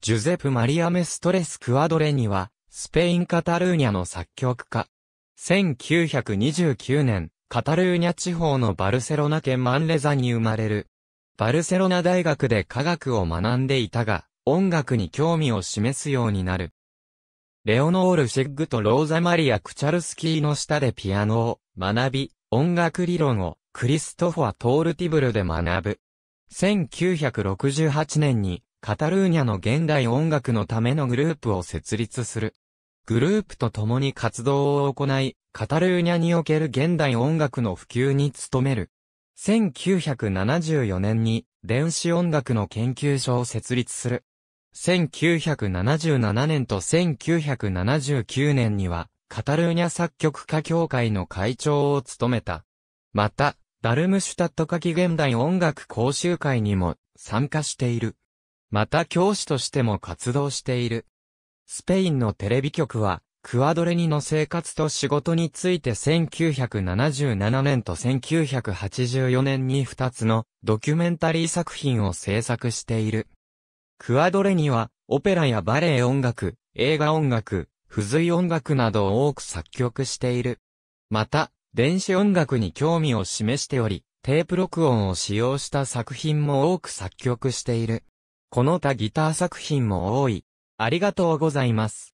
ジュゼプ・マリアメストレス・クアドレニは、スペイン・カタルーニャの作曲家。1929年、カタルーニャ地方のバルセロナ県マンレザに生まれる。バルセロナ大学で科学を学んでいたが、音楽に興味を示すようになる。レオノール・シッグとローザ・マリア・クチャルスキーの下でピアノを学び、音楽理論をクリストフォア・トールティブルで学ぶ。1968年にカタルーニャの現代音楽のためのグループを設立する。グループと共に活動を行い、カタルーニャにおける現代音楽の普及に努める。1974年に電子音楽の研究所を設立する。1977年と1979年にはカタルーニャ作曲家協会の会長を務めた。また、ダルムシュタット書き現代音楽講習会にも参加している。また教師としても活動している。スペインのテレビ局は、クアドレニの生活と仕事について1977年と1984年に2つのドキュメンタリー作品を制作している。クアドレニは、オペラやバレエ音楽、映画音楽、付随音楽などを多く作曲している。また、電子音楽に興味を示しており、テープ録音を使用した作品も多く作曲している。この他ギター作品も多い。ありがとうございます。